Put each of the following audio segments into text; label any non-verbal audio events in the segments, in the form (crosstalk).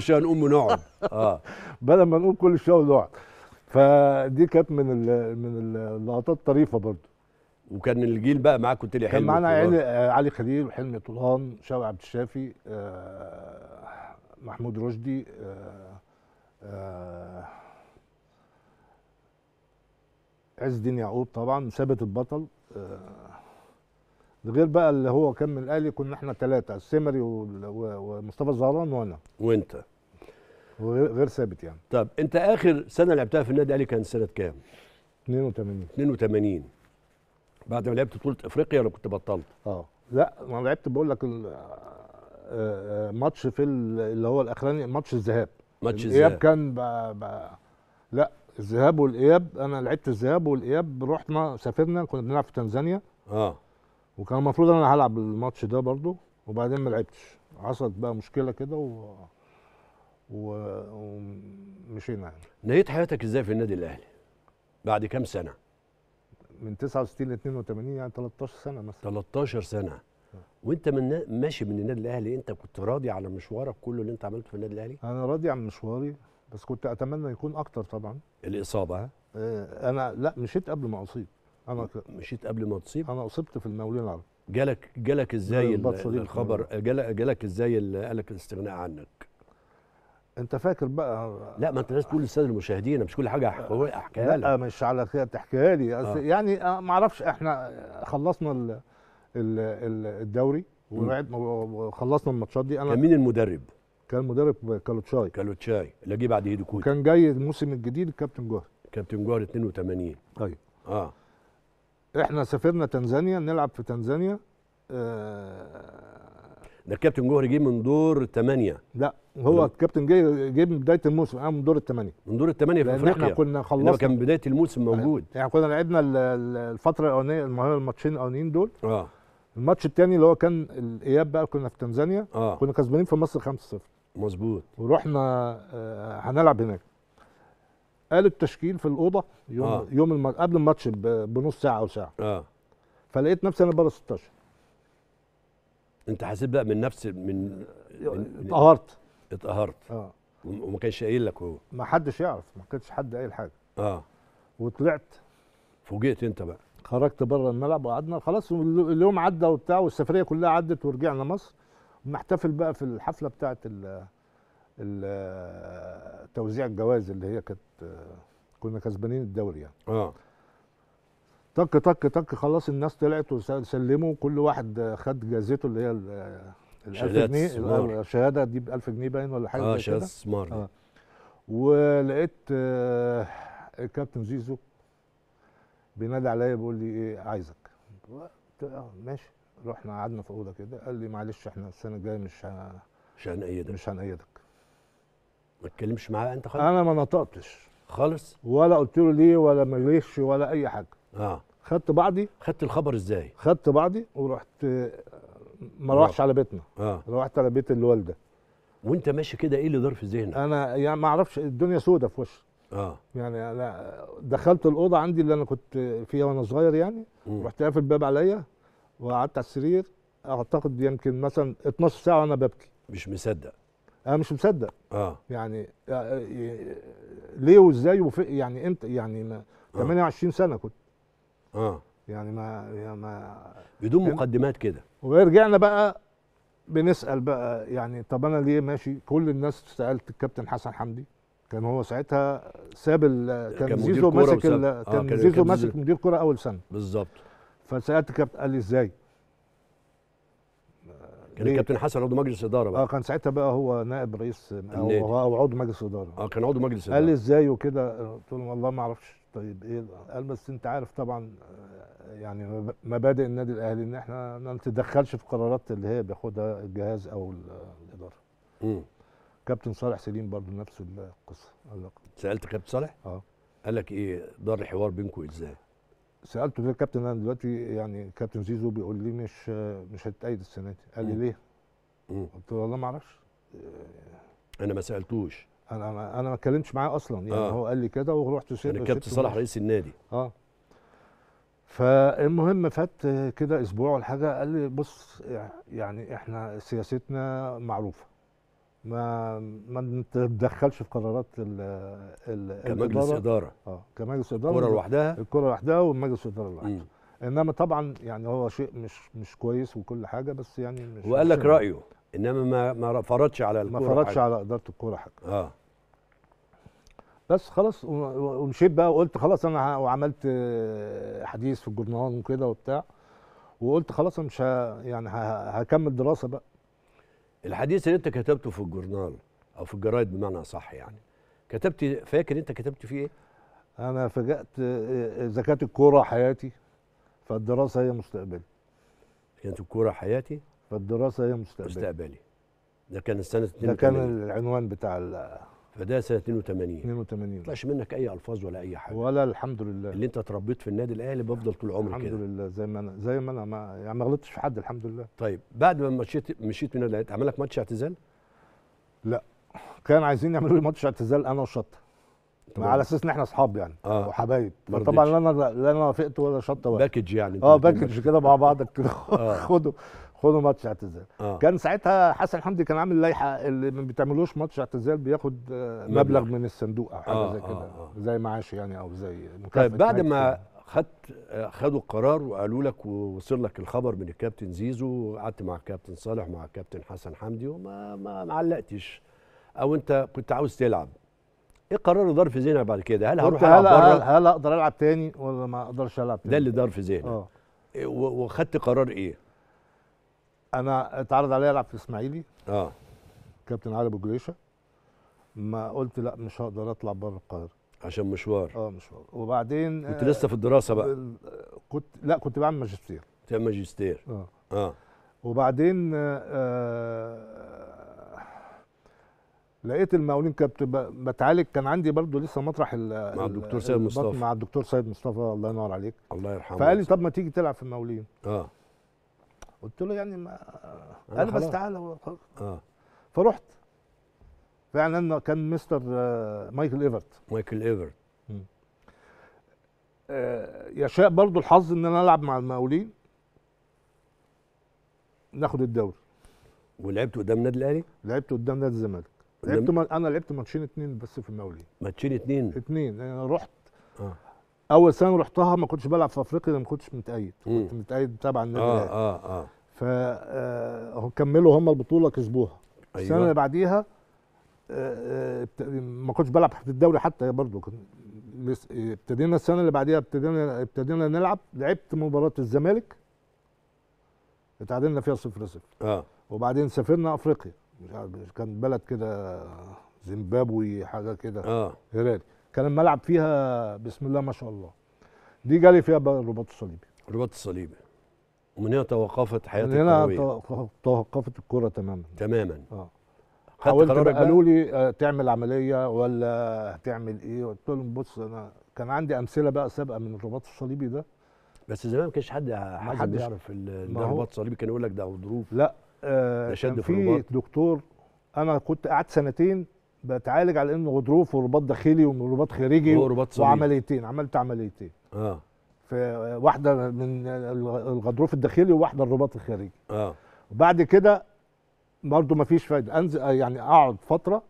مش هنقوم ونقعد اه بدل ما نقوم كل شويه ونقعد فدي كانت من الـ من اللقطات الطريفه برضه وكان الجيل بقى معاك كنت لي حلمي كان معانا آه، علي, خليل وحلمي طولان شوقي عبد الشافي آه محمود رشدي آه آه عز الدين يعقوب طبعا ثابت البطل آه، غير بقى اللي هو كان من الاهلي كنا احنا ثلاثه السمري ومصطفى الزهران وانا وانت غير ثابت يعني طب انت اخر سنه لعبتها في النادي الاهلي كان سنه كام 82 82 بعد ما لعبت بطوله افريقيا ولا كنت بطلت اه لا انا لعبت بقول لك آه، آه، ماتش في اللي هو الاخراني ماتش الذهاب ماتش الذهاب الاياب كان بـ بـ لا الذهاب والاياب انا لعبت الذهاب والاياب رحنا سافرنا كنا بنلعب في تنزانيا اه وكان المفروض انا هلعب الماتش ده برضو وبعدين ما لعبتش حصلت بقى مشكله كده و ومشينا نهيت يعني. حياتك ازاي في النادي الاهلي؟ بعد كام سنه؟ من 69 ل 82 يعني 13 سنه مثلا 13 سنه وانت من ماشي من النادي الاهلي انت كنت راضي على مشوارك كله اللي انت عملته في النادي الاهلي؟ انا راضي عن مشواري بس كنت اتمنى يكون اكتر طبعا الاصابه ها؟ آه انا لا مشيت قبل ما اصيب انا مشيت قبل ما تصيب؟ انا اصبت في المولين العربي جالك جالك ازاي الخبر جالك, ازاي قال لك الاستغناء عنك؟ انت فاكر بقى لا ما انت لازم تقول للساده المشاهدين مش كل حاجه احكيها لك لا مش على كده تحكيها لي آه. يعني آه، ما اعرفش احنا خلصنا الـ الـ الدوري وخلصنا الماتشات دي انا كان مين المدرب؟ كان مدرب كالوتشاي كالوتشاي اللي جه بعد ايدي كوتا كان جاي الموسم الجديد الكابتن جوهر كابتن جوهر 82 ايوه طيب. اه احنا سافرنا تنزانيا نلعب في تنزانيا آه ده الكابتن جوهري جه من دور ثمانيه لا هو الكابتن جه جه من بدايه الموسم انا من دور الثمانيه من دور الثمانيه في افريقيا احنا كنا خلصنا كان بدايه الموسم موجود يعني كنا لعبنا الفتره الاولانيه الماتشين الاولانيين دول اه الماتش الثاني اللي هو كان الاياب بقى كنا في تنزانيا آه. كنا كسبانين في مصر 5-0 مظبوط ورحنا آه هنلعب هناك قال التشكيل في الاوضه يوم آه. يوم الم... قبل الماتش بنص ساعه او ساعه آه. فلقيت نفسي انا بره 16 انت حاسب بقى من نفس من اتقهرت اتقهرت اه وما كانش قايل لك هو ما حدش يعرف ما كانش حد قايل حاجه اه وطلعت فوجئت انت بقى خرجت بره الملعب وقعدنا خلاص اليوم عدى وبتاع والسفريه كلها عدت ورجعنا مصر ونحتفل بقى في الحفله بتاعه توزيع الجوائز اللي هي كانت كنا كسبانين الدوري يعني اه طك طك طك خلاص الناس طلعت وسلموا كل واحد خد جائزته اللي هي ال 1000 جنيه الشهاده دي ب 1000 جنيه باين ولا حاجه اه شهاده استثمار آه. ولقيت آه الكابتن زيزو بينادي عليا بيقول لي ايه عايزك قلت آه، ماشي رحنا قعدنا في اوضه كده قال لي معلش احنا السنه الجايه مش هن... مش هنأيدك مش هنأيدك ما تتكلمش معاه انت خالص انا ما نطقتش خالص ولا قلت له ليه ولا ماليش ولا اي حاجه اه خدت بعضي خدت الخبر ازاي خدت بعضي ورحت آه، ما روحتش على بيتنا آه. روحت على بيت الوالده وانت ماشي كده ايه اللي دار في ذهنك انا يعني ما اعرفش الدنيا سودة في وشي اه يعني انا دخلت الاوضه عندي اللي انا كنت فيها وانا صغير يعني م. رحت قافل الباب عليا وقعدت على السرير اعتقد يمكن مثلا 12 ساعه وانا ببكي مش مصدق انا مش مصدق اه يعني آه، آه، ليه وازاي وفي يعني امتى يعني 28 سنه كنت اه يعني ما يعني ما بدون مقدمات كده ورجعنا بقى بنسال بقى يعني طب انا ليه ماشي كل الناس سالت الكابتن حسن حمدي كان هو ساعتها ساب آه، كان زيزو ماسك كان زيزو ماسك مدير كره اول سنه بالظبط فسالت الكابتن قال لي ازاي كان الكابتن حسن عضو مجلس اداره بقى اه كان ساعتها بقى هو نائب رئيس او, أو عضو مجلس اداره اه كان عضو مجلس اداره قال لي ازاي وكده قلت له والله ما اعرفش طيب ايه قال بس انت عارف طبعا آه، يعني مبادئ النادي الاهلي ان احنا ما نتدخلش في قرارات اللي هي بياخدها الجهاز او الاداره. امم كابتن صالح سليم برضو نفس القصه سالت كابتن صالح؟ اه قال لك ايه دار الحوار بينكم ازاي؟ سالته يا كابتن انا دلوقتي يعني كابتن زيزو بيقول لي مش مش هتتأيد السنه دي قال لي ليه؟ قلت له والله ما اعرفش انا ما سالتوش انا انا ما اتكلمتش معاه اصلا يعني آه. هو قال لي كده ورحت سيب يعني كابتن صالح رئيس النادي اه فالمهم فات كده اسبوع ولا حاجه قال لي بص يعني احنا سياستنا معروفه ما ما نتدخلش في قرارات ال ال كمجلس اداره اه كمجلس اداره الكره لوحدها الكره لوحدها والمجلس الاداره لوحده انما طبعا يعني هو شيء مش مش كويس وكل حاجه بس يعني مش وقال لك رايه انما ما ما فرضش على الكره ما فرضش على اداره الكره حاجه اه بس خلاص ومشيت بقى وقلت خلاص انا وعملت حديث في الجورنال وكده وبتاع وقلت خلاص انا مش ه... يعني هكمل دراسه بقى الحديث اللي انت كتبته في الجورنال او في الجرايد بمعنى صح يعني كتبت فاكر انت كتبت فيه ايه؟ انا فاجأت زكاة الكورة حياتي فالدراسة هي مستقبلي كانت الكورة حياتي فالدراسة هي مستقبلي مستقبلي ده كان السنة ده كان العنوان بتاع فده سنه 82 82 طلعش منك اي الفاظ ولا اي حاجه ولا الحمد لله اللي انت اتربيت في النادي الاهلي بفضل طول عمري كده الحمد لله زي ما انا زي ما انا ما يعني ما غلطتش في حد الحمد لله طيب بعد ما مشيت مشيت من النادي الاهلي عمل لك ماتش اعتزال؟ لا كان عايزين يعملوا لي ماتش اعتزال انا وشطه على اساس ان احنا اصحاب يعني آه. وحبايب طبعا لا انا لا انا وافقت ولا شطه ولا باكج يعني اه باكج كده مع بعضك كده آه. (laughs) خده خدوا ماتش اعتزال آه. كان ساعتها حسن حمدي كان عامل لائحه اللي ما بتعملوش ماتش اعتزال بياخد آه، مبلغ من الصندوق او حاجه آه زي كده آه آه. زي معاش يعني او زي طيب بعد ما خدت آه، خدوا القرار وقالوا لك ووصل لك الخبر من الكابتن زيزو وقعدت مع الكابتن صالح ومع الكابتن حسن حمدي وما ما علقتش او انت كنت عاوز تلعب ايه قرار دار في ذهنك بعد كده هل هروح العب هل, هل اقدر العب تاني ولا ما اقدرش العب تاني ده اللي دار في ذهنك آه. إيه، وخدت قرار ايه انا اتعرض عليا العب في اسماعيلي اه كابتن علي ابو جريشه ما قلت لا مش هقدر اطلع بره القاهره عشان مشوار اه مشوار وبعدين كنت لسه في الدراسه بقى كنت لا كنت بعمل ماجستير تعمل ماجستير اه اه وبعدين آه لقيت المقاولين كنت بتعالج كان عندي برضو لسه مطرح ال مع الدكتور سيد مصطفى مع الدكتور سيد مصطفى الله ينور عليك الله يرحمه فقال لي طب ما تيجي تلعب في المقاولين اه قلت له يعني ما قال بس تعالى اه فرحت فعلا كان مستر آه، مايكل ايفرت مايكل ايفرت آه، يشاء برضو الحظ ان انا العب مع المقاولين ناخد الدوري ولعبت قدام النادي الاهلي؟ لعبت قدام نادي الزمالك لعبت انا لعبت ماتشين اتنين بس في المقاولين ماتشين اتنين؟ اتنين يعني انا رحت آه. اول سنه رحتها ما كنتش بلعب في افريقيا ما كنتش متأيد كنت متأيد تبع النادي اه اه اه, آه، كملوا هم البطوله كسبوها أيوة. السنه اللي بعديها آه، آه، ما كنتش بلعب في الدوري حتى برضه ابتدينا السنه اللي بعديها ابتدينا ابتدينا نلعب لعبت مباراه الزمالك اتعادلنا فيها 0 0 اه وبعدين سافرنا افريقيا مش عارف كان بلد كده زيمبابوي حاجه كده اه هلالي كان الملعب فيها بسم الله ما شاء الله دي جالي فيها بقى الرباط الصليبي الرباط الصليبي ومن هنا توقفت حياتك الكروية هنا توقفت الكرة تماما تماما اه حاولت قالوا لي آه، تعمل عملية ولا هتعمل ايه قلت لهم بص انا كان عندي امثلة بقى سابقة من الرباط الصليبي ده بس زمان ما كانش حد حد يعرف الرباط الصليبي كان يقول لك ده ظروف لا آه ده شد في دكتور انا كنت قعدت سنتين بتعالج على انه غضروف ورباط داخلي ورباط خارجي ورباط وعمليتين عملت عمليتين اه في واحده من الغضروف الداخلي وواحده الرباط الخارجي اه وبعد كده برضه مفيش فايده انزل آه، يعني اقعد فتره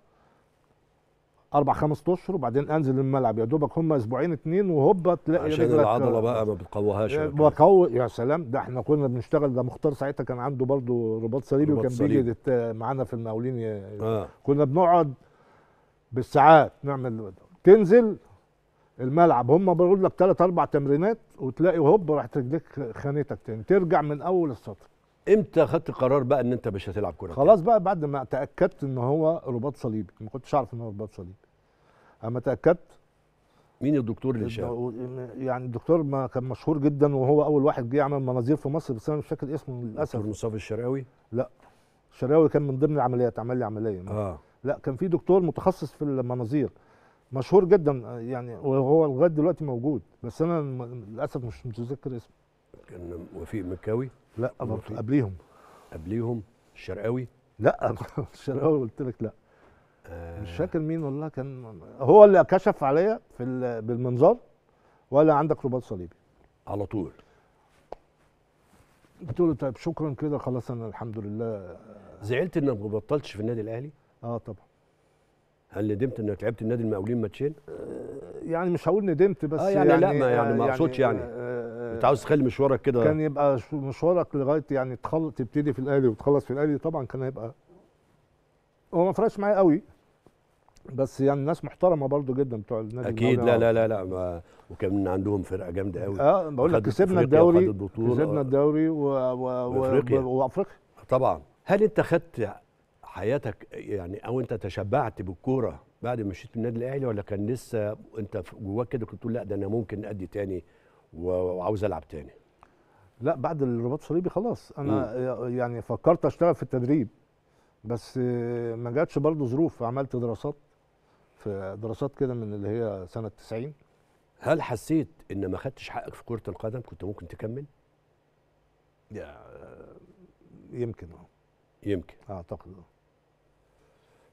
اربع خمس اشهر وبعدين انزل الملعب يا دوبك هم اسبوعين اتنين وهوبا تلاقي عشان العضله آه، بقى ما بتقوهاش آه، بقوي يا سلام ده احنا كنا بنشتغل ده مختار ساعتها كان عنده برضه رباط صليبي وكان بيجي معانا في المقاولين آه. كنا بنقعد بالساعات نعمل تنزل الملعب هم بيقول لك ثلاث اربع تمرينات وتلاقي هوب راحت رجليك خانتك تاني ترجع من اول السطر امتى خدت قرار بقى ان انت مش هتلعب كوره خلاص بقى بعد ما تاكدت ان هو رباط صليبي ما كنتش اعرف ان هو رباط صليبي اما تاكدت مين الدكتور اللي شاف يعني الدكتور ما كان مشهور جدا وهو اول واحد جه عمل مناظير في مصر بس انا مش فاكر اسمه للاسف دكتور مصطفى الشرقاوي؟ لا الشرقاوي كان من ضمن العمليات عمل لي عمليه اه لا كان في دكتور متخصص في المناظير مشهور جدا يعني وهو لغايه دلوقتي موجود بس انا للاسف مش متذكر اسمه كان وفيق مكاوي لا قبليهم قبليهم الشرقاوي لا (laughs) الشرقاوي قلت لك لا آه. مش فاكر مين والله كان هو اللي كشف عليا في بالمنظار ولا عندك رباط صليبي على طول قلت له طيب شكرا كده خلاص انا الحمد لله زعلت انك ما بطلتش في النادي الاهلي اه طبعا هل ندمت انك لعبت النادي المقاولين ماتشين؟ آه، يعني مش هقول ندمت بس آه يعني, يعني لا ما يعني آه، ما يعني اقصدش يعني, يعني انت عاوز تخلي مشوارك كده كان يبقى مشوارك لغايه يعني تخلص تبتدي في الاهلي وتخلص في الاهلي طبعا كان هيبقى هو ما فرقش معايا قوي بس يعني ناس محترمه برضو جدا بتوع النادي اكيد لا لا لا لا ما وكان عندهم فرقه جامده قوي اه بقول لك كسبنا الدوري كسبنا الدوري و... و... و... افريقيا طبعا هل انت خدت حياتك يعني او انت تشبعت بالكوره بعد ما مشيت النادي الاهلي ولا كان لسه انت جواك كده كنت تقول لا ده انا ممكن ادي تاني وعاوز العب تاني لا بعد الرباط الصليبي خلاص انا م. يعني فكرت اشتغل في التدريب بس ما جاتش برضه ظروف عملت دراسات في دراسات كده من اللي هي سنه 90 هل حسيت ان ما خدتش حقك في كره القدم كنت ممكن تكمل يمكن اه يمكن اعتقد اه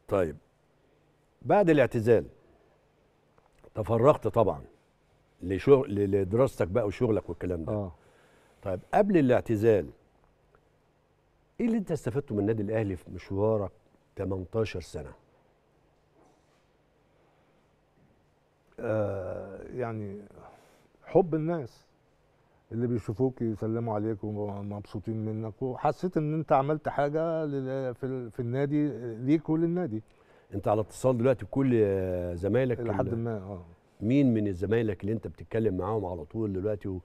طيب بعد الاعتزال تفرغت طبعا لشغل لدراستك بقى وشغلك والكلام ده آه. طيب قبل الاعتزال ايه اللي انت استفدته من النادي الاهلي في مشوارك 18 سنه آه يعني حب الناس اللي بيشوفوك يسلموا عليك ومبسوطين منك وحسيت ان انت عملت حاجه في, في النادي ليك وللنادي انت على اتصال دلوقتي بكل زمايلك لحد ما اه مين من زمايلك اللي انت بتتكلم معاهم على طول دلوقتي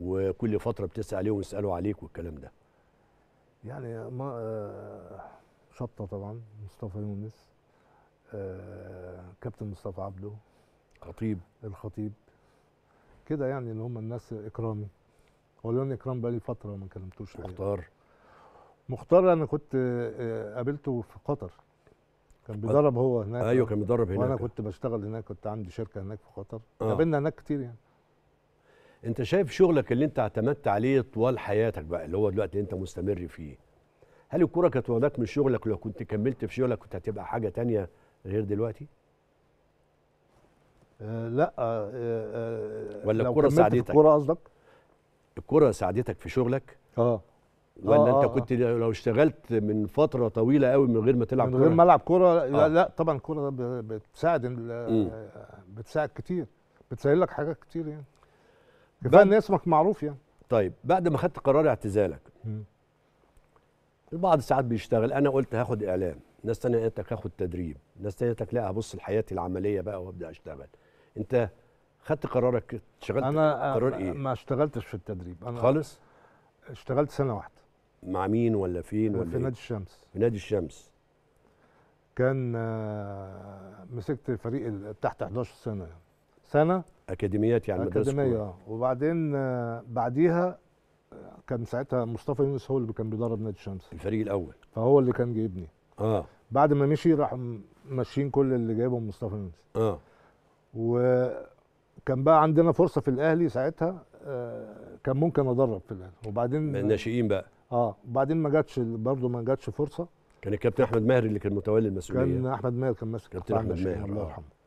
وكل فتره بتسال عليهم ويسالوا عليك والكلام ده يعني ما آه، شطه طبعا مصطفى يونس آه، كابتن مصطفى عبده خطيب الخطيب كده يعني اللي هم الناس اكرامي هو اكرام بقى لي فتره ما كلمتوش مختار مختار انا كنت آه، آه، قابلته في قطر كان بيدرب هو هناك ايوه كان بيدرب هناك وانا كنت بشتغل هناك كنت عندي شركه هناك في قطر آه. قابلنا آه. هناك كتير يعني انت شايف شغلك اللي انت اعتمدت عليه طوال حياتك بقى اللي هو دلوقتي اللي انت مستمر فيه هل الكوره كانت واخداك من شغلك ولو كنت كملت في شغلك كنت هتبقى حاجه تانية غير دلوقتي آه لا آه آه ولا الكوره ساعدتك الكوره قصدك الكره ساعدتك في شغلك اه ولا آه انت آه، كنت آه. لو اشتغلت من فتره طويله قوي من غير ما تلعب من غير ما العب كوره لا, آه. لا طبعا الكوره بتساعد بتساعد كتير بتسهل لك حاجات كتير يعني كفايه ان اسمك معروف يعني طيب بعد ما خدت قرار اعتزالك البعض ساعات بيشتغل انا قلت هاخد اعلام ناس تانية قالت لك هاخد تدريب ناس تانية قالت لك لا هبص لحياتي العمليه بقى وابدا اشتغل انت خدت قرارك اشتغلت انا قرار ايه؟ ما اشتغلتش في التدريب انا خالص اشتغلت سنه واحده مع مين ولا فين ولا في إيه؟ نادي الشمس في نادي الشمس كان آه، مسكت فريق تحت 11 سنه يعني سنه اكاديميات يعني اكاديميه اه وبعدين آه، بعديها آه، كان ساعتها مصطفى يونس هو اللي كان بيدرب نادي الشمس الفريق الاول فهو اللي كان جايبني اه بعد ما مشي راح ماشيين كل اللي جايبهم مصطفى يونس اه كان بقى عندنا فرصه في الاهلي ساعتها آه، كان ممكن ادرب في الاهلي وبعدين الناشئين بقى اه وبعدين ما جاتش برضه ما جاتش فرصه كان الكابتن احمد ماهر اللي كان متولي المسؤوليه كان احمد ماهر كان ماسك كابتن احمد ماهر الله آه. يرحمه